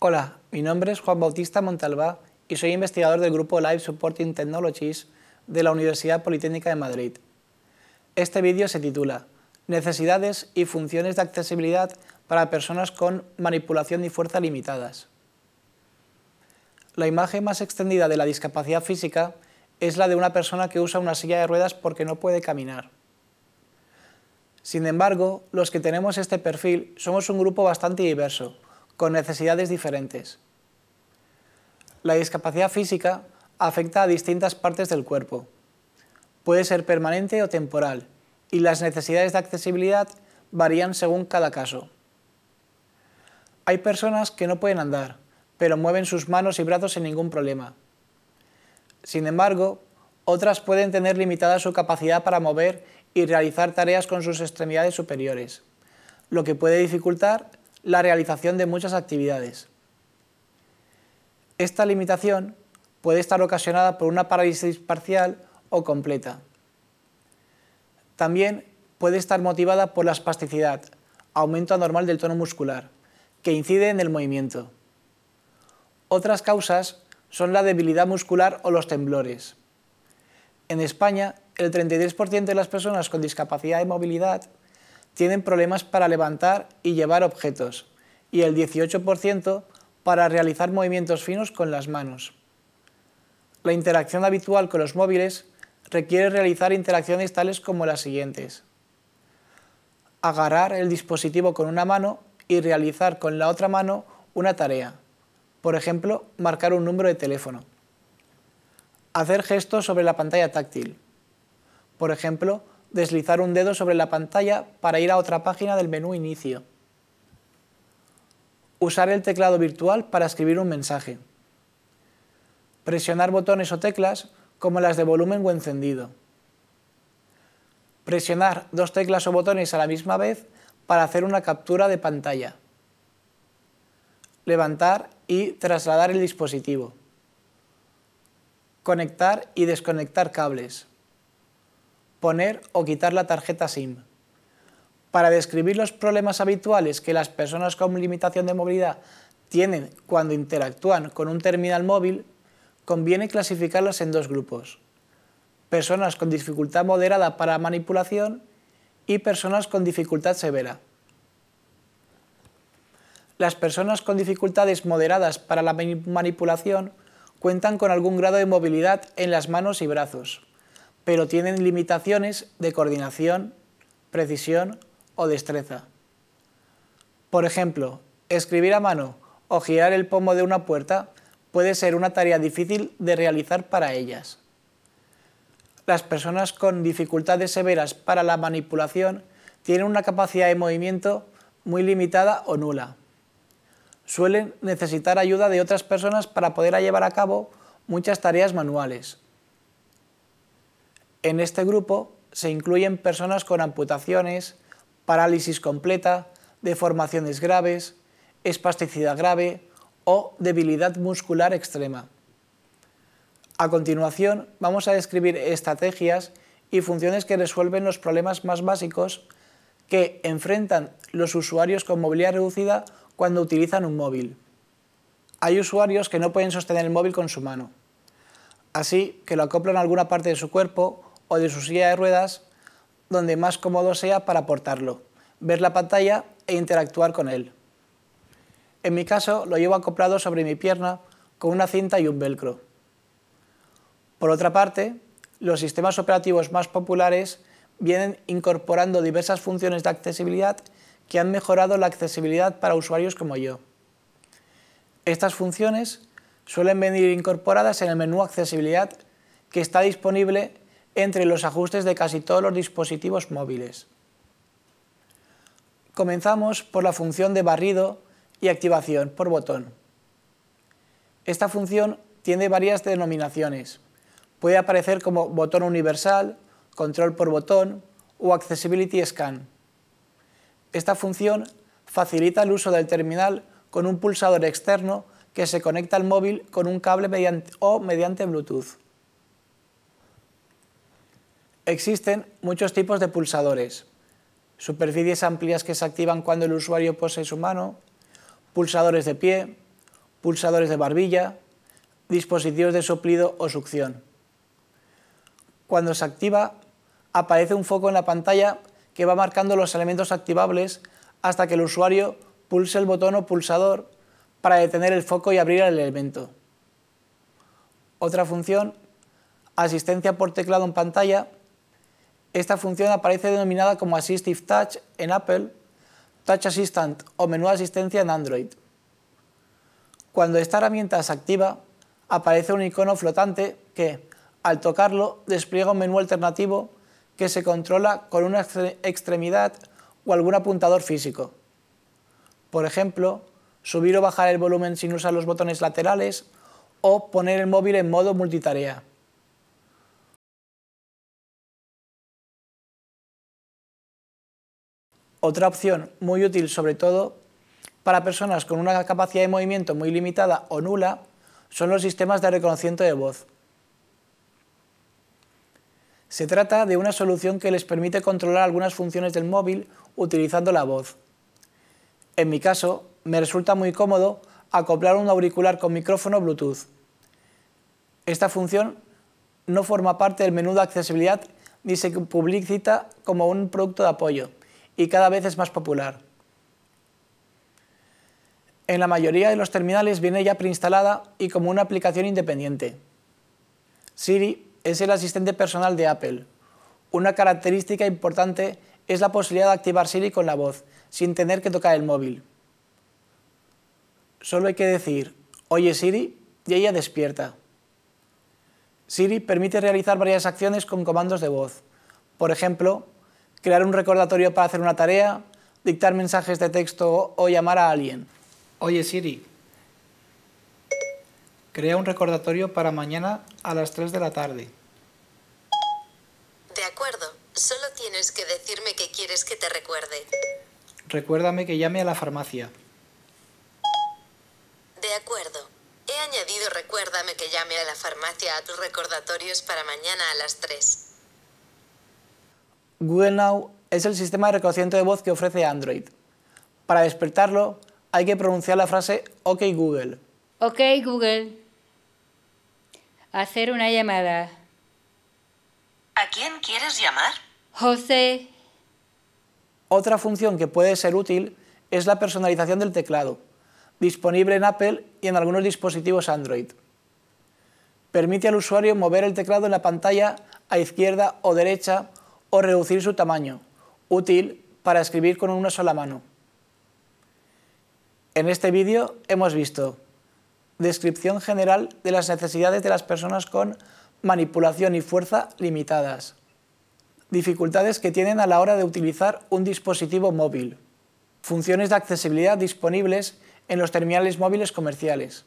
Hola, mi nombre es Juan Bautista Montalbá y soy investigador del grupo Live Supporting Technologies de la Universidad Politécnica de Madrid. Este vídeo se titula Necesidades y funciones de accesibilidad para personas con manipulación y fuerza limitadas. La imagen más extendida de la discapacidad física es la de una persona que usa una silla de ruedas porque no puede caminar. Sin embargo, los que tenemos este perfil somos un grupo bastante diverso, con necesidades diferentes. La discapacidad física afecta a distintas partes del cuerpo. Puede ser permanente o temporal, y las necesidades de accesibilidad varían según cada caso. Hay personas que no pueden andar, pero mueven sus manos y brazos sin ningún problema. Sin embargo, otras pueden tener limitada su capacidad para mover y realizar tareas con sus extremidades superiores, lo que puede dificultar la realización de muchas actividades. Esta limitación puede estar ocasionada por una parálisis parcial o completa. También puede estar motivada por la espasticidad, aumento anormal del tono muscular, que incide en el movimiento. Otras causas son la debilidad muscular o los temblores. En España el 33% de las personas con discapacidad de movilidad tienen problemas para levantar y llevar objetos y el 18% para realizar movimientos finos con las manos. La interacción habitual con los móviles requiere realizar interacciones tales como las siguientes. Agarrar el dispositivo con una mano y realizar con la otra mano una tarea, por ejemplo, marcar un número de teléfono. Hacer gestos sobre la pantalla táctil. Por ejemplo, deslizar un dedo sobre la pantalla para ir a otra página del menú Inicio. Usar el teclado virtual para escribir un mensaje. Presionar botones o teclas como las de volumen o encendido. Presionar dos teclas o botones a la misma vez para hacer una captura de pantalla. Levantar y trasladar el dispositivo. Conectar y desconectar cables poner o quitar la tarjeta SIM. Para describir los problemas habituales que las personas con limitación de movilidad tienen cuando interactúan con un terminal móvil, conviene clasificarlos en dos grupos. Personas con dificultad moderada para manipulación y personas con dificultad severa. Las personas con dificultades moderadas para la manipulación cuentan con algún grado de movilidad en las manos y brazos pero tienen limitaciones de coordinación, precisión o destreza. Por ejemplo, escribir a mano o girar el pomo de una puerta puede ser una tarea difícil de realizar para ellas. Las personas con dificultades severas para la manipulación tienen una capacidad de movimiento muy limitada o nula. Suelen necesitar ayuda de otras personas para poder llevar a cabo muchas tareas manuales. En este grupo se incluyen personas con amputaciones, parálisis completa, deformaciones graves, espasticidad grave o debilidad muscular extrema. A continuación vamos a describir estrategias y funciones que resuelven los problemas más básicos que enfrentan los usuarios con movilidad reducida cuando utilizan un móvil. Hay usuarios que no pueden sostener el móvil con su mano, así que lo acoplan a alguna parte de su cuerpo o de su silla de ruedas donde más cómodo sea para portarlo, ver la pantalla e interactuar con él. En mi caso lo llevo acoplado sobre mi pierna con una cinta y un velcro. Por otra parte, los sistemas operativos más populares vienen incorporando diversas funciones de accesibilidad que han mejorado la accesibilidad para usuarios como yo. Estas funciones suelen venir incorporadas en el menú Accesibilidad que está disponible entre los ajustes de casi todos los dispositivos móviles. Comenzamos por la función de barrido y activación por botón. Esta función tiene varias denominaciones. Puede aparecer como botón universal, control por botón o accessibility scan. Esta función facilita el uso del terminal con un pulsador externo que se conecta al móvil con un cable o mediante Bluetooth. Existen muchos tipos de pulsadores. Superficies amplias que se activan cuando el usuario posee su mano, pulsadores de pie, pulsadores de barbilla, dispositivos de soplido o succión. Cuando se activa, aparece un foco en la pantalla que va marcando los elementos activables hasta que el usuario pulse el botón o pulsador para detener el foco y abrir el elemento. Otra función, asistencia por teclado en pantalla, esta función aparece denominada como Assistive Touch en Apple, Touch Assistant o menú de asistencia en Android. Cuando esta herramienta se activa, aparece un icono flotante que, al tocarlo, despliega un menú alternativo que se controla con una extremidad o algún apuntador físico. Por ejemplo, subir o bajar el volumen sin usar los botones laterales o poner el móvil en modo multitarea. Otra opción muy útil, sobre todo para personas con una capacidad de movimiento muy limitada o nula, son los sistemas de reconocimiento de voz. Se trata de una solución que les permite controlar algunas funciones del móvil utilizando la voz. En mi caso, me resulta muy cómodo acoplar un auricular con micrófono Bluetooth. Esta función no forma parte del menú de accesibilidad ni se publicita como un producto de apoyo y cada vez es más popular. En la mayoría de los terminales viene ya preinstalada y como una aplicación independiente. Siri es el asistente personal de Apple. Una característica importante es la posibilidad de activar Siri con la voz, sin tener que tocar el móvil. Solo hay que decir, oye Siri, y ella despierta. Siri permite realizar varias acciones con comandos de voz. Por ejemplo, crear un recordatorio para hacer una tarea, dictar mensajes de texto o llamar a alguien. Oye Siri, crea un recordatorio para mañana a las 3 de la tarde. De acuerdo, solo tienes que decirme que quieres que te recuerde. Recuérdame que llame a la farmacia. De acuerdo. He añadido recuérdame que llame a la farmacia a tus recordatorios para mañana a las 3. Google Now es el sistema de reconocimiento de voz que ofrece Android. Para despertarlo, hay que pronunciar la frase OK Google. OK Google. Hacer una llamada. ¿A quién quieres llamar? José. Otra función que puede ser útil es la personalización del teclado, disponible en Apple y en algunos dispositivos Android. Permite al usuario mover el teclado en la pantalla a izquierda o derecha o reducir su tamaño, útil para escribir con una sola mano. En este vídeo hemos visto descripción general de las necesidades de las personas con manipulación y fuerza limitadas, dificultades que tienen a la hora de utilizar un dispositivo móvil, funciones de accesibilidad disponibles en los terminales móviles comerciales.